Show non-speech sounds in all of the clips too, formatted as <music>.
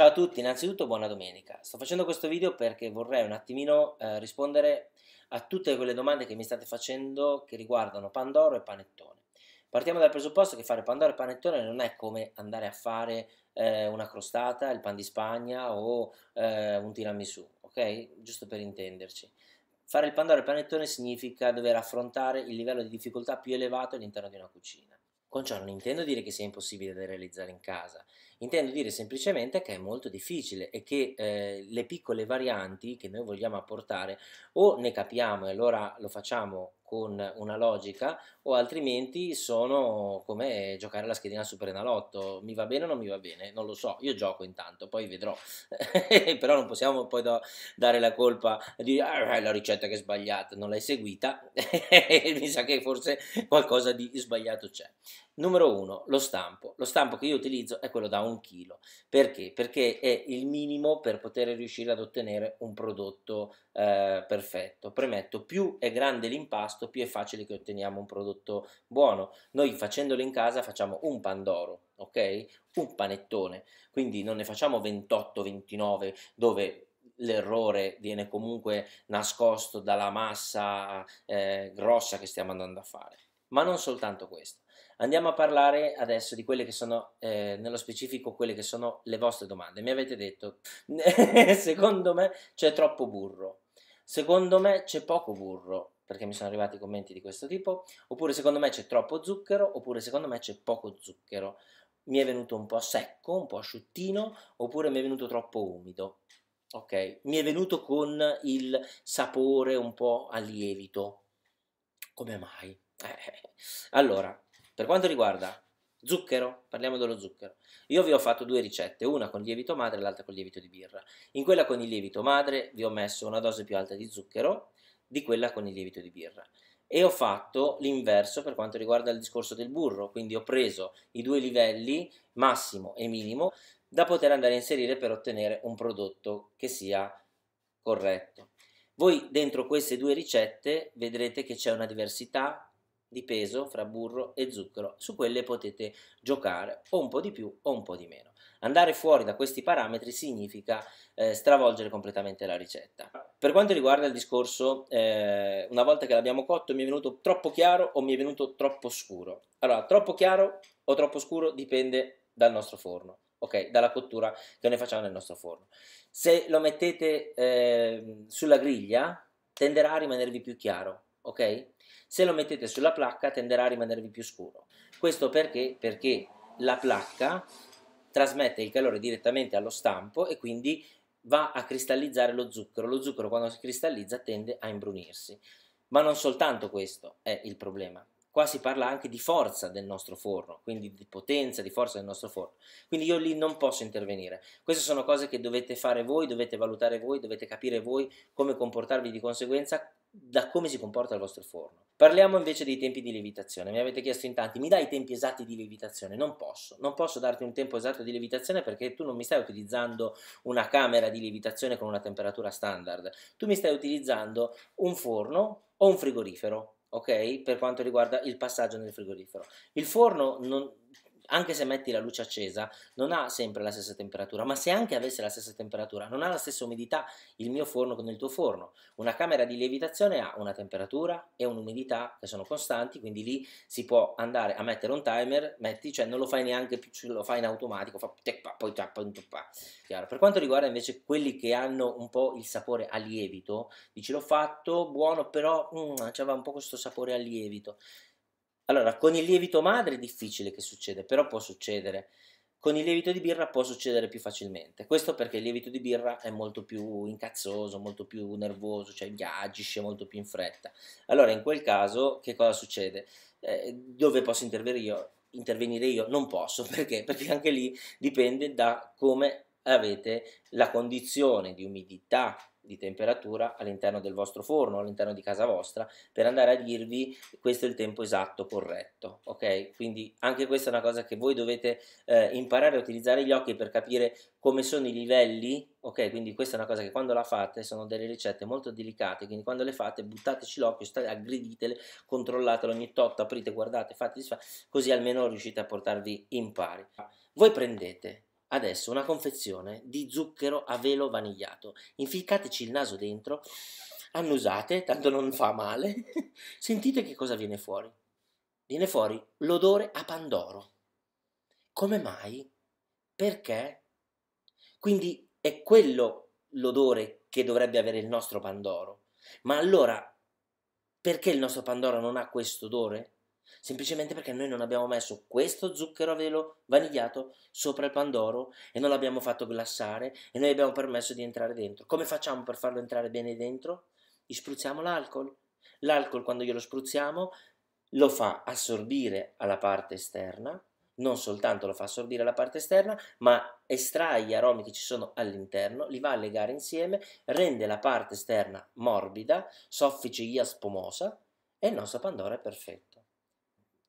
Ciao a tutti, innanzitutto buona domenica. Sto facendo questo video perché vorrei un attimino eh, rispondere a tutte quelle domande che mi state facendo che riguardano Pandoro e Panettone. Partiamo dal presupposto che fare Pandoro e Panettone non è come andare a fare eh, una crostata, il pan di Spagna o eh, un tiramisù, ok? Giusto per intenderci. Fare il Pandoro e Panettone significa dover affrontare il livello di difficoltà più elevato all'interno di una cucina. Con ciò non intendo dire che sia impossibile da realizzare in casa, intendo dire semplicemente che è molto difficile e che eh, le piccole varianti che noi vogliamo apportare o ne capiamo e allora lo facciamo con una logica o altrimenti sono come giocare alla schedina Super Enalotto, mi va bene o non mi va bene, non lo so, io gioco intanto, poi vedrò, <laughs> però non possiamo poi do, dare la colpa di ah, la ricetta che è sbagliata, non l'hai seguita, <laughs> mi sa che forse qualcosa di sbagliato c'è. Numero uno, lo stampo. Lo stampo che io utilizzo è quello da un chilo. Perché? Perché è il minimo per poter riuscire ad ottenere un prodotto eh, perfetto. Premetto, più è grande l'impasto, più è facile che otteniamo un prodotto buono. Noi facendolo in casa facciamo un pandoro, ok? Un panettone. Quindi non ne facciamo 28, 29 dove l'errore viene comunque nascosto dalla massa eh, grossa che stiamo andando a fare. Ma non soltanto questo. Andiamo a parlare adesso di quelle che sono, eh, nello specifico, quelle che sono le vostre domande. Mi avete detto, <laughs> secondo me c'è troppo burro, secondo me c'è poco burro, perché mi sono arrivati commenti di questo tipo, oppure secondo me c'è troppo zucchero, oppure secondo me c'è poco zucchero. Mi è venuto un po' secco, un po' asciuttino, oppure mi è venuto troppo umido. Ok, mi è venuto con il sapore un po' a lievito. Come mai? Eh. eh, eh. Allora, per quanto riguarda zucchero, parliamo dello zucchero. Io vi ho fatto due ricette, una con lievito madre e l'altra con lievito di birra. In quella con il lievito madre vi ho messo una dose più alta di zucchero di quella con il lievito di birra. E ho fatto l'inverso per quanto riguarda il discorso del burro, quindi ho preso i due livelli massimo e minimo da poter andare a inserire per ottenere un prodotto che sia corretto. Voi dentro queste due ricette vedrete che c'è una diversità di peso fra burro e zucchero, su quelle potete giocare o un po' di più o un po' di meno. Andare fuori da questi parametri significa eh, stravolgere completamente la ricetta. Per quanto riguarda il discorso, eh, una volta che l'abbiamo cotto mi è venuto troppo chiaro o mi è venuto troppo scuro? Allora, troppo chiaro o troppo scuro dipende dal nostro forno ok? Dalla cottura che noi facciamo nel nostro forno. Se lo mettete eh, sulla griglia tenderà a rimanervi più chiaro, ok? Se lo mettete sulla placca tenderà a rimanervi più scuro. Questo perché? Perché la placca trasmette il calore direttamente allo stampo e quindi va a cristallizzare lo zucchero. Lo zucchero quando si cristallizza tende a imbrunirsi. Ma non soltanto questo è il problema. Qua si parla anche di forza del nostro forno, quindi di potenza, di forza del nostro forno. Quindi io lì non posso intervenire. Queste sono cose che dovete fare voi, dovete valutare voi, dovete capire voi come comportarvi di conseguenza da come si comporta il vostro forno. Parliamo invece dei tempi di lievitazione. Mi avete chiesto in tanti, mi dai i tempi esatti di lievitazione? Non posso, non posso darti un tempo esatto di lievitazione perché tu non mi stai utilizzando una camera di lievitazione con una temperatura standard, tu mi stai utilizzando un forno o un frigorifero ok? Per quanto riguarda il passaggio nel frigorifero. Il forno non, anche se metti la luce accesa, non ha sempre la stessa temperatura, ma se anche avesse la stessa temperatura, non ha la stessa umidità il mio forno con il tuo forno. Una camera di lievitazione ha una temperatura e un'umidità che sono costanti, quindi lì si può andare a mettere un timer, metti, cioè non lo fai neanche più, lo fai in automatico, fa teppa, poi tappa, tappa. Chiaro. Per quanto riguarda invece quelli che hanno un po' il sapore a lievito, dici l'ho fatto, buono, però mm, c'aveva un po' questo sapore a lievito. Allora, con il lievito madre è difficile che succeda, però può succedere. Con il lievito di birra può succedere più facilmente. Questo perché il lievito di birra è molto più incazzoso, molto più nervoso, cioè agisce molto più in fretta. Allora, in quel caso, che cosa succede? Eh, dove posso intervenire io? intervenire io? Non posso, <laughs> perché? Perché anche lì dipende da come avete la condizione di umidità di temperatura all'interno del vostro forno, all'interno di casa vostra, per andare a dirvi questo è il tempo esatto corretto, ok? Quindi anche questa è una cosa che voi dovete eh, imparare a utilizzare gli occhi per capire come sono i livelli, ok? Quindi questa è una cosa che quando la fate sono delle ricette molto delicate, quindi quando le fate buttateci l'occhio, state, aggreditele, controllatele ogni tot, aprite, guardate, fate, così almeno riuscite a portarvi in pari. Voi prendete Adesso una confezione di zucchero a velo vanigliato. Inficcateci il naso dentro, annusate, tanto non fa male. <laughs> Sentite che cosa viene fuori. Viene fuori l'odore a pandoro. Come mai? Perché? Quindi è quello l'odore che dovrebbe avere il nostro pandoro. Ma allora, perché il nostro pandoro non ha questo odore? semplicemente perché noi non abbiamo messo questo zucchero a velo vanigliato sopra il pandoro e non l'abbiamo fatto glassare e noi abbiamo permesso di entrare dentro. Come facciamo per farlo entrare bene dentro? Gli spruzziamo l'alcol. L'alcol quando glielo spruzziamo lo fa assorbire alla parte esterna, non soltanto lo fa assorbire alla parte esterna, ma estrae gli aromi che ci sono all'interno, li va a legare insieme, rende la parte esterna morbida, soffice e spumosa e il nostro pandoro è perfetto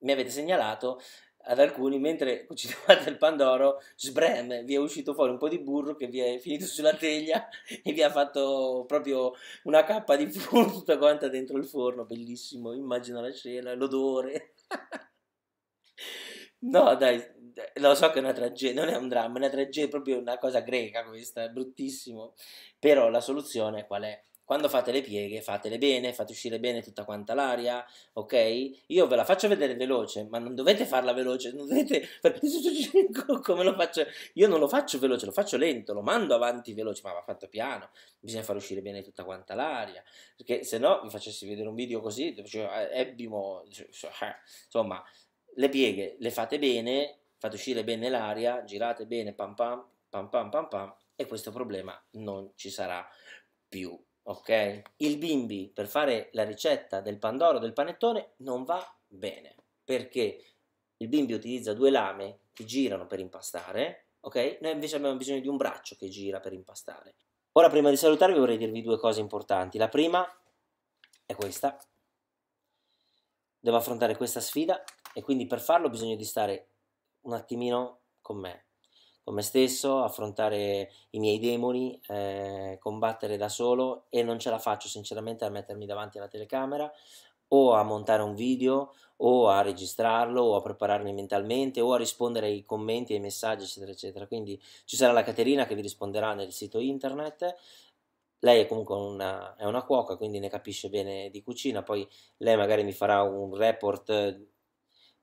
mi avete segnalato ad alcuni mentre <laughs> cucinavate il pandoro, sbrem, vi è uscito fuori un po' di burro che vi è finito sulla teglia <laughs> e vi ha fatto proprio una cappa di burro tutta quanta dentro il forno, bellissimo, immagino la scena, l'odore. <laughs> no, dai, lo so che è una tragedia, non è un dramma, è una tragedia, è proprio una cosa greca questa, è bruttissimo, però la soluzione qual è? quando fate le pieghe fatele bene, fate uscire bene tutta quanta l'aria, ok? Io ve la faccio vedere veloce, ma non dovete farla veloce, non dovete <laughs> come lo faccio, io non lo faccio veloce, lo faccio lento, lo mando avanti veloce, ma va fatto piano, bisogna far uscire bene tutta quanta l'aria, perché se no vi facessi vedere un video così, cioè, ebbimo, eh, cioè, eh. insomma, le pieghe le fate bene, fate uscire bene l'aria, girate bene, pam pam, pam pam pam pam, e questo problema non ci sarà più ok? Il bimbi per fare la ricetta del pandoro del panettone non va bene perché il bimbi utilizza due lame che girano per impastare, ok? Noi invece abbiamo bisogno di un braccio che gira per impastare. Ora prima di salutarvi vorrei dirvi due cose importanti. La prima è questa. Devo affrontare questa sfida e quindi per farlo bisogna di stare un attimino con me, con me stesso, affrontare i miei demoni, eh, combattere da solo e non ce la faccio sinceramente a mettermi davanti alla telecamera o a montare un video o a registrarlo o a prepararmi mentalmente o a rispondere ai commenti, ai messaggi eccetera eccetera. Quindi ci sarà la Caterina che vi risponderà nel sito internet lei è comunque una, è una, cuoca, quindi ne capisce bene di cucina, poi lei magari mi farà un report,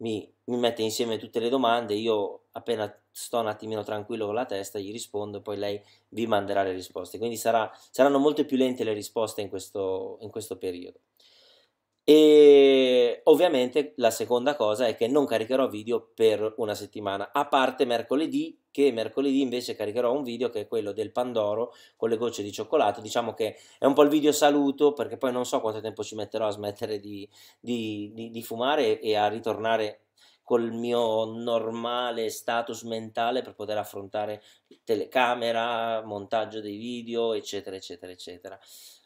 mi, mi mette insieme tutte le domande, io appena sto un attimino tranquillo con la testa, gli rispondo, e poi lei vi manderà le risposte. Quindi sarà, saranno molto più lente le risposte in questo, in questo periodo. E ovviamente la seconda cosa è che non caricherò video per una settimana, a parte mercoledì, che mercoledì invece caricherò un video che è quello del Pandoro con le gocce di cioccolato. Diciamo che è un po' il video saluto, perché poi non so quanto tempo ci metterò a smettere di, di, di, di fumare e a ritornare col mio normale status mentale per poter affrontare telecamera, montaggio dei video, eccetera, eccetera, eccetera.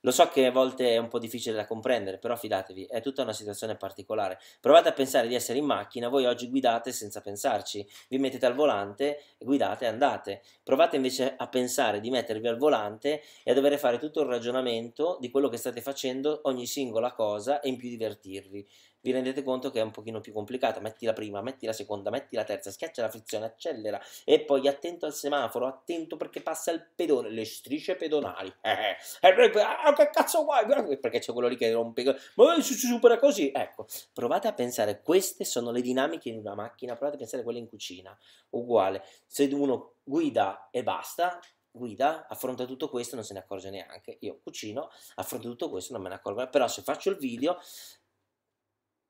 Lo so che a volte è un po' difficile da comprendere, però fidatevi, è tutta una situazione particolare. Provate a pensare di essere in macchina, voi oggi guidate senza pensarci, vi mettete al volante, guidate e andate. Provate invece a pensare di mettervi al volante e a dover fare tutto il ragionamento di quello che state facendo, ogni singola cosa e in più divertirvi vi rendete conto che è un pochino più complicata. Metti la prima, metti la seconda, metti la terza, schiaccia la frizione, accelera e poi attento al semaforo, attento perché passa il pedone, le strisce pedonali. Eh, eh. Ah, che cazzo vuoi? Perché c'è quello lì che rompe. Ma si supera così. Ecco, provate a pensare, queste sono le dinamiche in una macchina, provate a pensare a quelle in cucina. Uguale, se uno guida e basta, guida, affronta tutto questo non se ne accorge neanche. Io cucino, affronto tutto questo non me ne accorgo. Però se faccio il video,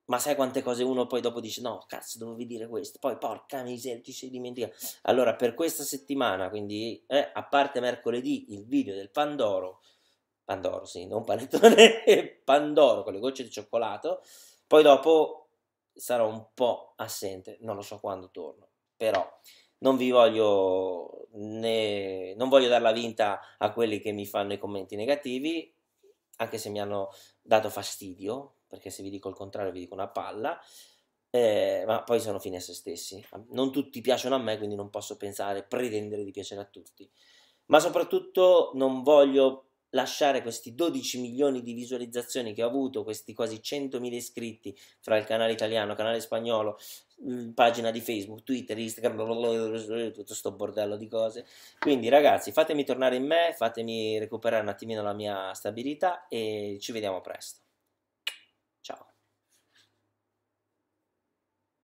ma sai quante cose uno poi dopo dice no cazzo dovevi dire questo poi porca miseria ti sei dimenticato allora per questa settimana quindi eh, a parte mercoledì il video del Pandoro Pandoro sì non panettone <laughs> Pandoro con le gocce di cioccolato poi dopo sarò un po' assente non lo so quando torno però non vi voglio né, non voglio darla vinta a quelli che mi fanno i commenti negativi anche se mi hanno dato fastidio, perché se vi dico il contrario vi dico una palla, eh, ma poi sono fine a se stessi. Non tutti piacciono a me, quindi non posso pensare, pretendere di piacere a tutti. Ma soprattutto non voglio lasciare questi 12 milioni di visualizzazioni che ho avuto, questi quasi 100.000 iscritti fra il canale italiano, canale spagnolo, mm, pagina di Facebook, Twitter, Instagram, tutto sto bordello di cose. Quindi ragazzi, fatemi tornare in me, fatemi recuperare un attimino la mia stabilità e ci vediamo presto.